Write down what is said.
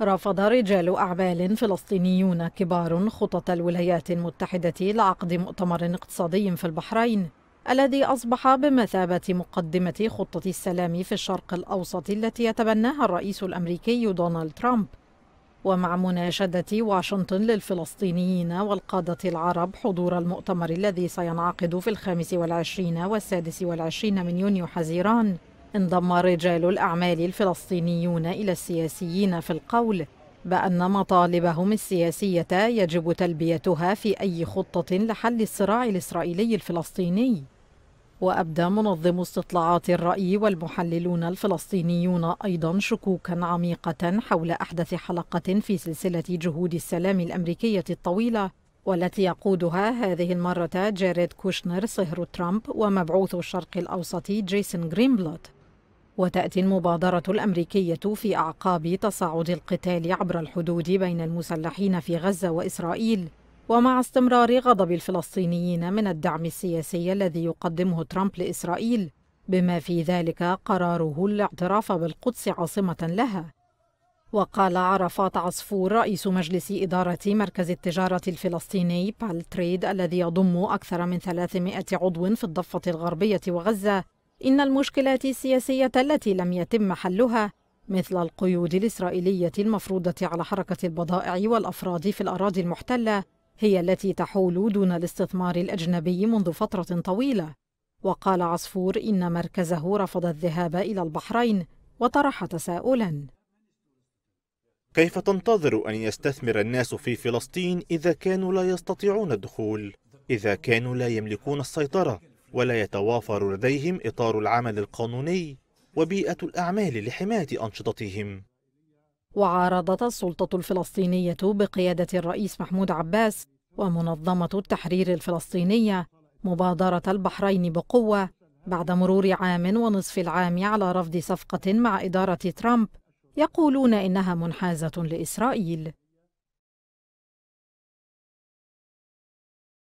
رفض رجال أعمال فلسطينيون كبار خطط الولايات المتحدة لعقد مؤتمر اقتصادي في البحرين الذي أصبح بمثابة مقدمة خطة السلام في الشرق الأوسط التي يتبناها الرئيس الأمريكي دونالد ترامب ومع مناشدة واشنطن للفلسطينيين والقادة العرب حضور المؤتمر الذي سينعقد في الخامس والعشرين والسادس والعشرين من يونيو حزيران انضم رجال الأعمال الفلسطينيون إلى السياسيين في القول بأن مطالبهم السياسية يجب تلبيتها في أي خطة لحل الصراع الإسرائيلي الفلسطيني وأبدى منظم استطلاعات الرأي والمحللون الفلسطينيون أيضا شكوكا عميقة حول أحدث حلقة في سلسلة جهود السلام الأمريكية الطويلة والتي يقودها هذه المرة جاريد كوشنر صهر ترامب ومبعوث الشرق الأوسط جيسون غرينبلوت وتأتي المبادرة الأمريكية في أعقاب تصاعد القتال عبر الحدود بين المسلحين في غزة وإسرائيل ومع استمرار غضب الفلسطينيين من الدعم السياسي الذي يقدمه ترامب لإسرائيل بما في ذلك قراره الاعتراف بالقدس عاصمة لها وقال عرفات عصفور رئيس مجلس إدارة مركز التجارة الفلسطيني بالتريد الذي يضم أكثر من 300 عضو في الضفة الغربية وغزة إن المشكلات السياسية التي لم يتم حلها مثل القيود الإسرائيلية المفروضة على حركة البضائع والأفراد في الأراضي المحتلة هي التي تحول دون الاستثمار الأجنبي منذ فترة طويلة وقال عصفور إن مركزه رفض الذهاب إلى البحرين وطرح تساؤلا كيف تنتظر أن يستثمر الناس في فلسطين إذا كانوا لا يستطيعون الدخول؟ إذا كانوا لا يملكون السيطرة ولا يتوافر لديهم إطار العمل القانوني وبيئة الأعمال لحماية أنشطتهم وعارضت السلطة الفلسطينية بقيادة الرئيس محمود عباس ومنظمة التحرير الفلسطينية مبادرة البحرين بقوة بعد مرور عام ونصف العام على رفض صفقة مع إدارة ترامب يقولون إنها منحازة لإسرائيل